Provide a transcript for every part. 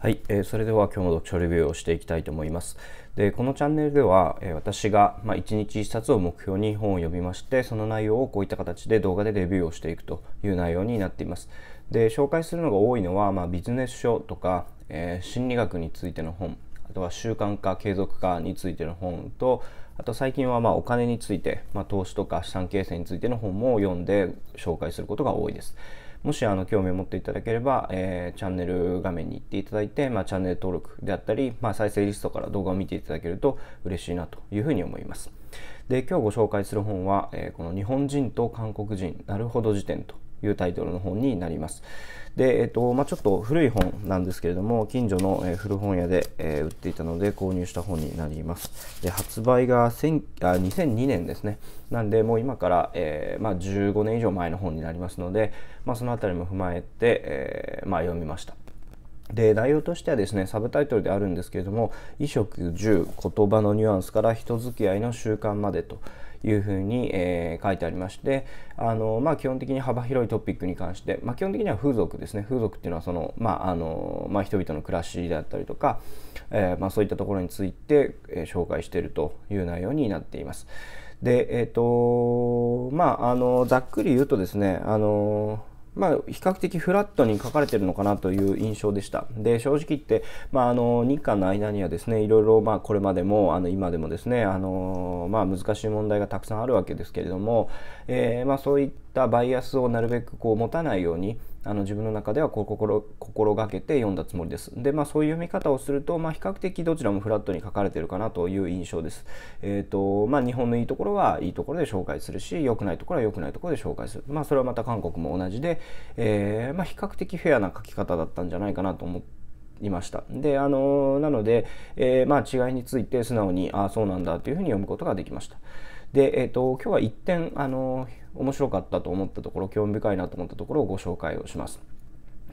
はい、えー、それでは今日の読書レビューをしていきたいと思います。でこのチャンネルでは、えー、私が、まあ、1日1冊を目標に本を読みましてその内容をこういった形で動画でレビューをしていくという内容になっています。で紹介するのが多いのは、まあ、ビジネス書とか、えー、心理学についての本あとは習慣化継続化についての本とあと最近はまお金について、まあ、投資とか資産形成についての本も読んで紹介することが多いです。もしあの興味を持っていただければ、えー、チャンネル画面に行っていただいて、まあ、チャンネル登録であったり、まあ、再生リストから動画を見ていただけると嬉しいなというふうに思います。で今日ご紹介する本は、えー、この「日本人と韓国人なるほど辞典」というタイトルの本になります。で、えっと、まあ、ちょっと古い本なんですけれども、近所の、古本屋で、売っていたので購入した本になります。で、発売が2002年ですね。なんで、もう今から、えー、まあ、15年以上前の本になりますので、まあ、その辺りも踏まえて、えー、ま読みました。で内容としてはですねサブタイトルであるんですけれども「衣食住言葉のニュアンスから人付き合いの習慣まで」と。いうふうに、えー、書いてありましてあの、まあ、基本的に幅広いトピックに関して、まあ、基本的には風俗ですね風俗っていうのはその、まああのまあ、人々の暮らしであったりとか、えー、まあ、そういったところについて、え紹介しているという内容になっています。でえっ、ー、とまああのざっくり言うとですねあのまあ、比較的フラットに書かれてるのかなという印象でした。で、正直言って、まあ、あの、日韓の間にはですね、いろいろ、まあ、これまでも、あの、今でもですね、あの、まあ、難しい問題がたくさんあるわけですけれども、えー、まあ、そういったバイアスをなるべくこう持たないように、あの自分の中では心心がけて読んだつもりです。でまあそういう読み方をすると、まあ、比較的どちらもフラットに書かれてるかなという印象です。えーとまあ、日本のいいところはいいところで紹介するし良くないところは良くないところで紹介する。まあ、それはまた韓国も同じで、えー、まあ、比較的フェアな書き方だったんじゃないかなと思って。いましたであのなので、えー、まあ、違いについて素直にああそうなんだというふうに読むことができました。で、えーと、今日は一点あの面白かったと思ったところ興味深いなと思ったところをご紹介をします。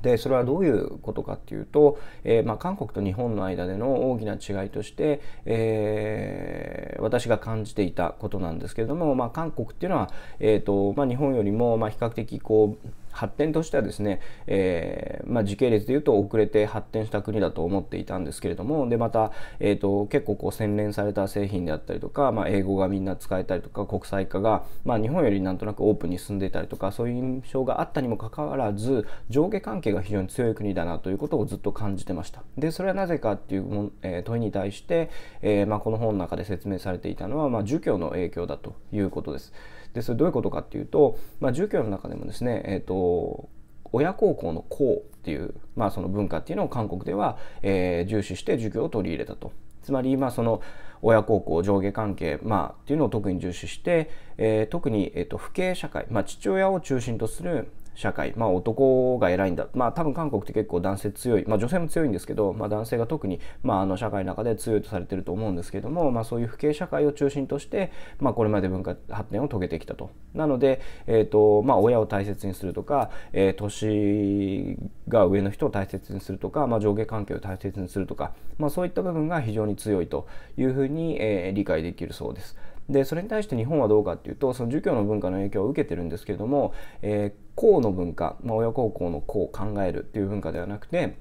でそれはどういうことかっていうと、えー、まあ、韓国と日本の間での大きな違いとして、えー、私が感じていたことなんですけれども、まあ、韓国っていうのは、えーとまあ、日本よりもま比較的こう発展としてはですね、えー、まあ、時系列でいうと遅れて発展した国だと思っていたんですけれどもでまた、えーと、結構こう洗練された製品であったりとか、まあ、英語がみんな使えたりとか国際化が、まあ、日本よりなんとなくオープンに進んでいたりとかそういう印象があったにもかかわらず上下関係が非常に強い国だなということをずっと感じてました。でそれはなぜかっていうも、え問いに対して、えまこの本の中で説明されていたのは、ま儒教の影響だということです。でそれどういうことかっていうと、まあ、儒教の中でもですね、えーと、親孝行の孝っていう、まあ、その文化っていうのを韓国では、えー、重視して儒教を取り入れたと。つまり、まあ、その親孝行上下関係、まあ、っていうのを特に重視して、えー、特に、えーと、父系社会、まあ、父親を中心とする、社会、まあ、男が偉いんだ、まあ、多分韓国って結構男性強い、まあ、女性も強いんですけど、まあ、男性が特に、まあ、あの社会の中で強いとされてると思うんですけども、まあ、そういう不敬社会を中心として、まあ、これまで文化発展を遂げてきたと。なので、えーとまあ、親を大切にするとか、えー、年が上の人を大切にするとか、まあ、上下関係を大切にするとか、まあ、そういった部分が非常に強いというふうに、えー、理解できるそうです。でそれに対して日本はどうかっていうとその儒教の文化の影響を受けてるんですけれども、えー、公の文化、まあ、親孝行の公を考えるっていう文化ではなくて、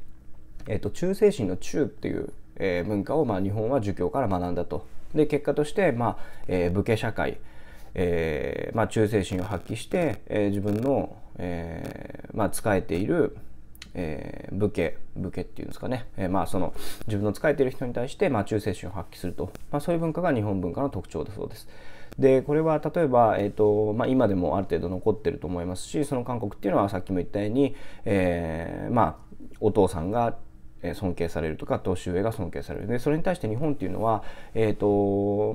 えーと、忠誠心の忠っていう、えー、文化を、まあ、日本は儒教から学んだと。で結果として、まあえー、武家社会、えーまあ、忠誠心を発揮して、えー、自分の、えーまあ、仕えているえー、武家、武家っていうんですかね、えー、まあその自分の使えている人に対して、まあ、忠誠心を発揮すると、まあ、そういう文化が日本文化の特徴だそうです。でこれは例えば、えーとまあ、今でもある程度残ってると思いますしその韓国っていうのはさっきも言ったように、えー、まあお父さんが尊敬されるとか年上が尊敬されるでそれに対して日本っていうのは、えー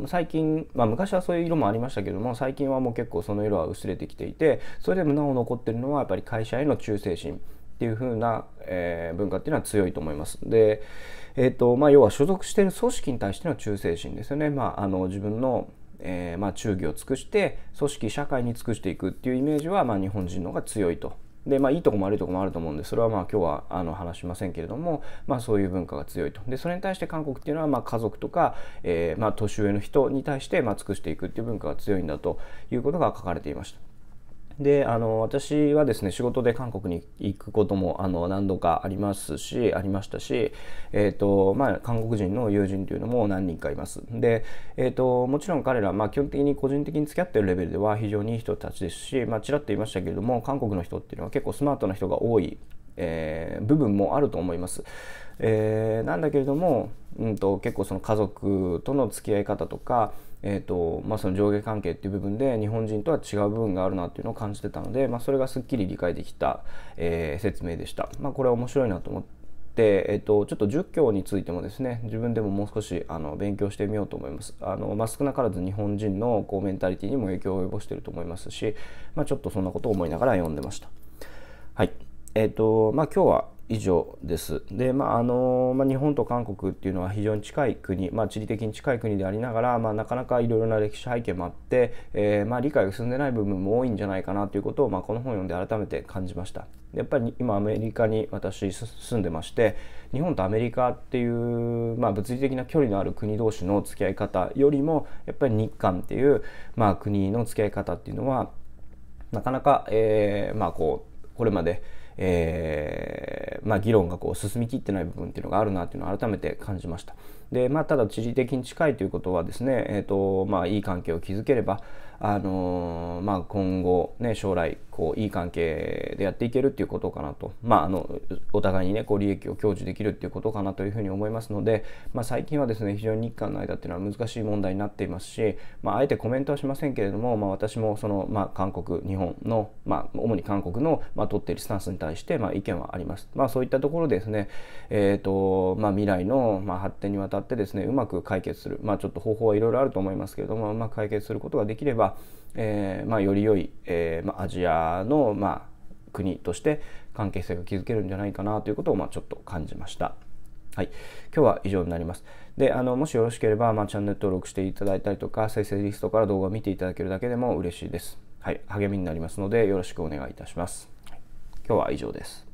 と最近、まあ、昔はそういう色もありましたけども最近はもう結構その色は薄れてきていてそれでもなお残ってるのはやっぱり会社への忠誠心っていう風な、えー、文化っていうのは強いと思います。で、えーとまあ、要は所属している組織に対しての忠誠心ですよね。まあ、あの自分のえー、まあ、忠義を尽くして組織社会に尽くしていくっていうイメージは、まあ、日本人の方が強いと。でまあ、いいとこも悪いとこもあると思うんでそれはまあ今日はあの話しませんけれども、まあ、そういう文化が強いとでそれに対して韓国っていうのはまあ家族とか、えー、まあ年上の人に対してまあ尽くしていくっていう文化が強いんだということが書かれていました。であの私はですね仕事で韓国に行くこともあの何度かありますしありましたし、えーとまあ、韓国人の友人というのも何人かいますで、えーと、もちろん彼ら、まあ、基本的に個人的に付き合ってるレベルでは非常にいい人たちですし、まちらっと言いましたけれども韓国の人っていうのは結構スマートな人が多いえー、部分もあると思います。えー、なんだけれども、うんと、結構その家族との付き合い方とか、えーとまあ、その上下関係っていう部分で日本人とは違う部分があるなっていうのを感じてたので、まあ、それがすっきり理解できた、えー、説明でした。まあ、これは面白いなと思って、えーと、ちょっと儒教についてもですね自分でももう少しあの勉強してみようと思いますあの、まあ、少なからず日本人のこうメンタリティにも影響を及ぼしてると思いますし、まあ、ちょっとそんなことを思いながら読んでました。はいえっ、ー、とまあ、今日は以上です。で、まああのまあ、日本と韓国っていうのは非常に近い国、まあ、地理的に近い国でありながら、まあ、なかなかいろいろな歴史背景もあって、えー、まあ、理解が進んでない部分も多いんじゃないかなということを、まあ、この本を読んで改めて感じました。やっぱり今アメリカに私住んでまして日本とアメリカっていう、まあ、物理的な距離のある国同士の付き合い方よりもやっぱり日韓っていう、まあ、国の付き合い方っていうのはなかなか、えーまあ、こうこれまで、えー、まあ、議論がこう進みきってない部分っていうのがあるなっていうのを改めて感じました。でまあ、ただ地理的に近いということはですね、えーとまあ、いい関係を築ければ、あのー、まあ、今後、ね、将来こういい関係でやっていけるっていうことかなと、まあ、あのお互いに、ね、こう利益を享受できるっていうことかなというふうに思いますので、まあ、最近はですね非常に日韓の間っていうのは難しい問題になっていますし、まあ、あえてコメントはしませんけれども、まあ、私もその、まあ、韓国日本の、まあ、主に韓国の、まあ、取っているスタンスに対して、まあ、意見はあります、まあ、そういったところですね、えーとまあ、未来の、まあ、発展にわたってですねうまく解決する、まあ、ちょっと方法はいろいろあると思いますけれども、まあ、解決することができればえーまあ、より良い、えーまあ、アジアの、まあ、国として関係性が築けるんじゃないかなということを、まあ、ちょっと感じました。はい、今日は以上になります。であのもしよろしければ、まあ、チャンネル登録していただいたりとか再生リストから動画を見ていただけるだけでも嬉しいです。はい、励みになりますのでよろしくお願いいたします。今日は以上です。